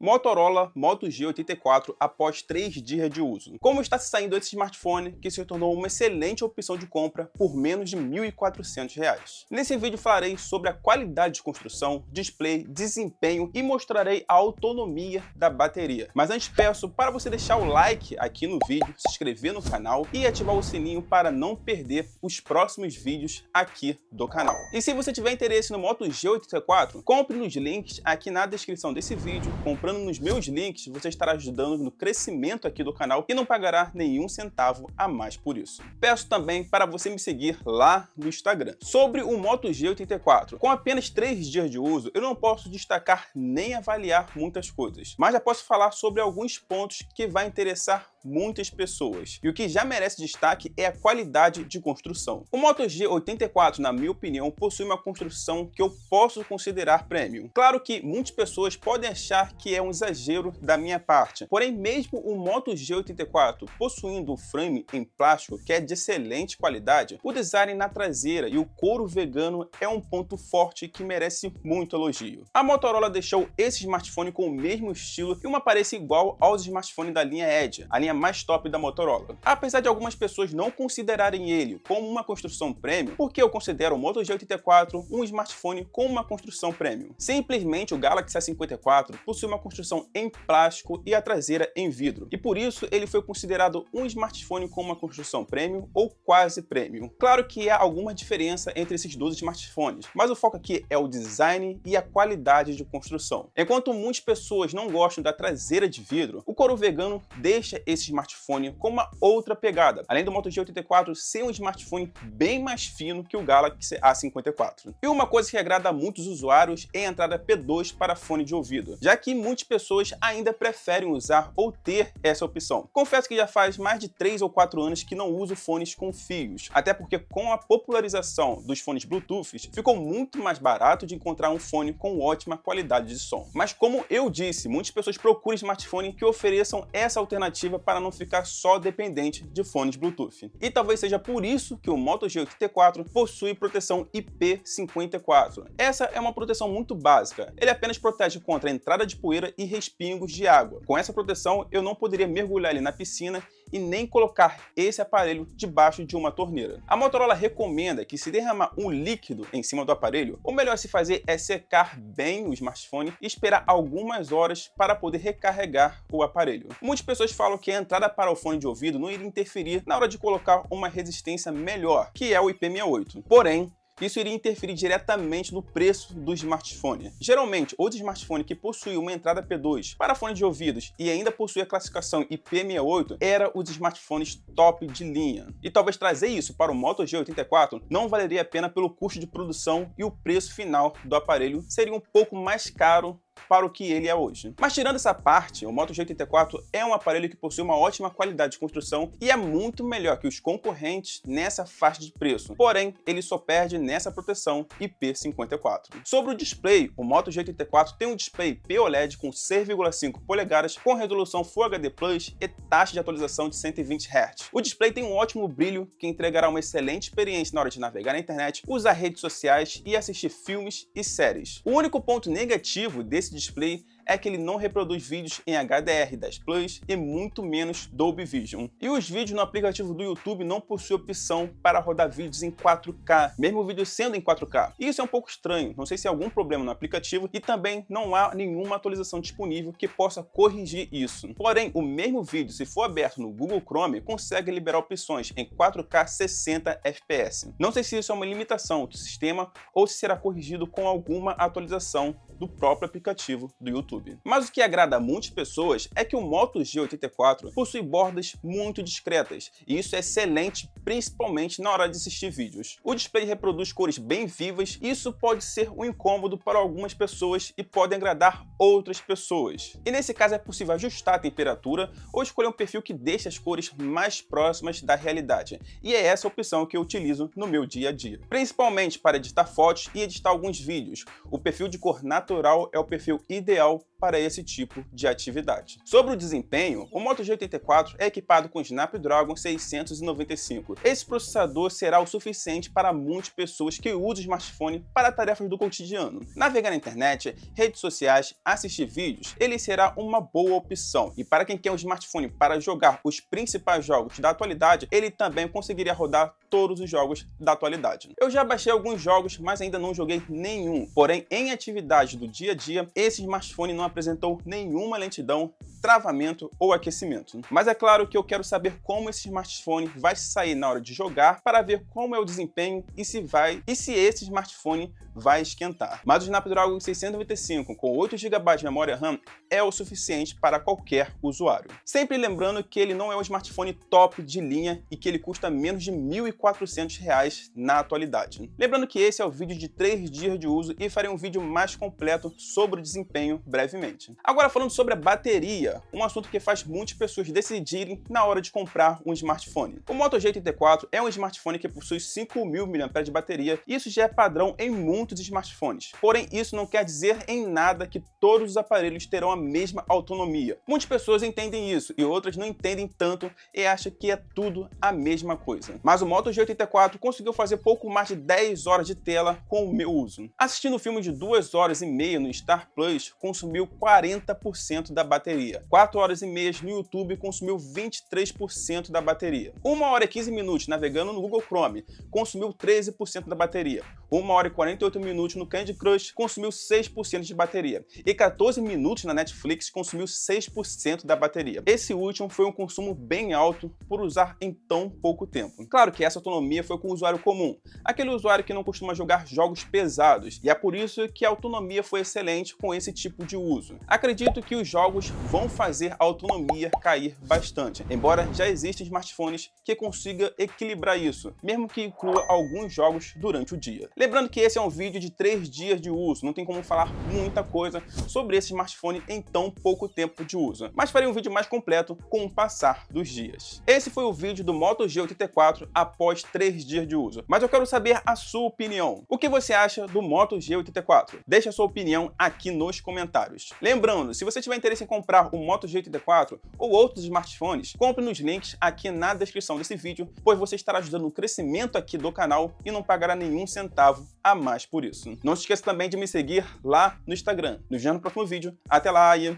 Motorola Moto G84 após 3 dias de uso. Como está se saindo esse smartphone que se tornou uma excelente opção de compra por menos de R$ 1.400? Nesse vídeo falarei sobre a qualidade de construção, display, desempenho e mostrarei a autonomia da bateria. Mas antes peço para você deixar o like aqui no vídeo, se inscrever no canal e ativar o sininho para não perder os próximos vídeos aqui do canal. E se você tiver interesse no Moto G84, compre nos links aqui na descrição desse vídeo, comprando comprando nos meus links, você estará ajudando no crescimento aqui do canal e não pagará nenhum centavo a mais por isso. Peço também para você me seguir lá no Instagram. Sobre o Moto G84, com apenas 3 dias de uso, eu não posso destacar nem avaliar muitas coisas, mas já posso falar sobre alguns pontos que vai interessar muitas pessoas. E o que já merece destaque é a qualidade de construção. O Moto G84, na minha opinião, possui uma construção que eu posso considerar premium. Claro que muitas pessoas podem achar que é um exagero da minha parte, porém mesmo o Moto G84 possuindo o frame em plástico que é de excelente qualidade, o design na traseira e o couro vegano é um ponto forte que merece muito elogio. A Motorola deixou esse smartphone com o mesmo estilo e uma aparência igual aos smartphones da linha Edge, a linha linha mais top da Motorola. Apesar de algumas pessoas não considerarem ele como uma construção premium, porque eu considero o Moto G84 um smartphone com uma construção premium. Simplesmente o Galaxy S54 possui uma construção em plástico e a traseira em vidro, e por isso ele foi considerado um smartphone com uma construção premium ou quase premium. Claro que há alguma diferença entre esses dois smartphones, mas o foco aqui é o design e a qualidade de construção. Enquanto muitas pessoas não gostam da traseira de vidro, o couro vegano deixa esse esse smartphone com uma outra pegada, além do Moto G84 ser um smartphone bem mais fino que o Galaxy A54. E uma coisa que agrada a muitos usuários é a entrada P2 para fone de ouvido, já que muitas pessoas ainda preferem usar ou ter essa opção. Confesso que já faz mais de 3 ou 4 anos que não uso fones com fios, até porque com a popularização dos fones Bluetooth, ficou muito mais barato de encontrar um fone com ótima qualidade de som. Mas como eu disse, muitas pessoas procuram smartphone que ofereçam essa alternativa para não ficar só dependente de fones Bluetooth. E talvez seja por isso que o Moto G84 possui proteção IP54. Essa é uma proteção muito básica, ele apenas protege contra a entrada de poeira e respingos de água. Com essa proteção, eu não poderia mergulhar ele na piscina e nem colocar esse aparelho debaixo de uma torneira. A Motorola recomenda que se derramar um líquido em cima do aparelho, o melhor a se fazer é secar bem o smartphone e esperar algumas horas para poder recarregar o aparelho. Muitas pessoas falam que a entrada para o fone de ouvido não iria interferir na hora de colocar uma resistência melhor, que é o IP68. Porém, isso iria interferir diretamente no preço do smartphone. Geralmente, outro smartphone que possui uma entrada P2 para fone de ouvidos e ainda possui a classificação IP68 era os smartphones top de linha. E talvez trazer isso para o Moto G84 não valeria a pena pelo custo de produção e o preço final do aparelho seria um pouco mais caro para o que ele é hoje. Mas tirando essa parte, o Moto G84 é um aparelho que possui uma ótima qualidade de construção e é muito melhor que os concorrentes nessa faixa de preço. Porém, ele só perde nessa proteção IP54. Sobre o display, o Moto G84 tem um display POLED com 6,5 polegadas com resolução Full HD Plus e taxa de atualização de 120 Hz. O display tem um ótimo brilho que entregará uma excelente experiência na hora de navegar na internet, usar redes sociais e assistir filmes e séries. O único ponto negativo desse display é que ele não reproduz vídeos em HDR10 Plus e muito menos Dolby Vision. E os vídeos no aplicativo do YouTube não possuem opção para rodar vídeos em 4K, mesmo o vídeo sendo em 4K. E isso é um pouco estranho, não sei se há algum problema no aplicativo e também não há nenhuma atualização disponível que possa corrigir isso. Porém, o mesmo vídeo, se for aberto no Google Chrome, consegue liberar opções em 4K 60 FPS. Não sei se isso é uma limitação do sistema ou se será corrigido com alguma atualização do próprio aplicativo do YouTube. YouTube. Mas o que agrada a muitas pessoas é que o Moto G84 possui bordas muito discretas, e isso é excelente principalmente na hora de assistir vídeos. O display reproduz cores bem vivas, e isso pode ser um incômodo para algumas pessoas e pode agradar outras pessoas. E nesse caso é possível ajustar a temperatura ou escolher um perfil que deixe as cores mais próximas da realidade. E é essa opção que eu utilizo no meu dia a dia. Principalmente para editar fotos e editar alguns vídeos. O perfil de cor natural é o perfil ideal para esse tipo de atividade. Sobre o desempenho, o Moto G84 é equipado com o Snapdragon 695. Esse processador será o suficiente para muitas pessoas que usam o smartphone para tarefas do cotidiano. Navegar na internet, redes sociais, assistir vídeos, ele será uma boa opção. E para quem quer um smartphone para jogar os principais jogos da atualidade, ele também conseguiria rodar todos os jogos da atualidade. Eu já baixei alguns jogos, mas ainda não joguei nenhum. Porém, em atividades do dia a dia, esse smartphone não apresentou nenhuma lentidão travamento ou aquecimento. Mas é claro que eu quero saber como esse smartphone vai sair na hora de jogar para ver como é o desempenho e se vai e se esse smartphone vai esquentar. Mas o Snapdragon 695 com 8 GB de memória RAM é o suficiente para qualquer usuário. Sempre lembrando que ele não é um smartphone top de linha e que ele custa menos de R$ 1.400 na atualidade. Lembrando que esse é o vídeo de 3 dias de uso e farei um vídeo mais completo sobre o desempenho brevemente. Agora falando sobre a bateria, bateria, um assunto que faz muitas pessoas decidirem na hora de comprar um smartphone. O Moto g 84 é um smartphone que possui 5.000 mAh de bateria e isso já é padrão em muitos smartphones. Porém, isso não quer dizer em nada que todos os aparelhos terão a mesma autonomia. Muitas pessoas entendem isso e outras não entendem tanto e acham que é tudo a mesma coisa. Mas o Moto G84 conseguiu fazer pouco mais de 10 horas de tela com o meu uso. Assistindo um filme de 2 horas e meia no Star Plus consumiu 40% da bateria. 4 horas e meias no YouTube consumiu 23% da bateria. 1 hora e 15 minutos navegando no Google Chrome consumiu 13% da bateria. 1 hora e 48 minutos no Candy Crush consumiu 6% de bateria. E 14 minutos na Netflix consumiu 6% da bateria. Esse último foi um consumo bem alto por usar em tão pouco tempo. Claro que essa autonomia foi com o usuário comum, aquele usuário que não costuma jogar jogos pesados, e é por isso que a autonomia foi excelente com esse tipo de uso. Acredito que os jogos vão fazer a autonomia cair bastante, embora já existem smartphones que consiga equilibrar isso, mesmo que inclua alguns jogos durante o dia. Lembrando que esse é um vídeo de 3 dias de uso, não tem como falar muita coisa sobre esse smartphone em tão pouco tempo de uso, mas farei um vídeo mais completo com o passar dos dias. Esse foi o vídeo do Moto G84 após 3 dias de uso, mas eu quero saber a sua opinião. O que você acha do Moto G84? Deixe a sua opinião aqui nos comentários. Lembrando, se você tiver interesse em comprar o Moto G84 ou outros smartphones, compre nos links aqui na descrição desse vídeo, pois você estará ajudando o crescimento aqui do canal e não pagará nenhum centavo a mais por isso. Não se esqueça também de me seguir lá no Instagram. Nos vemos no próximo vídeo. Até lá e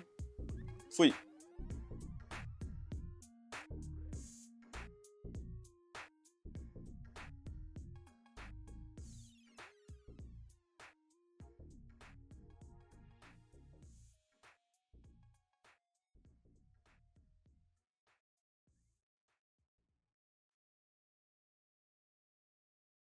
fui!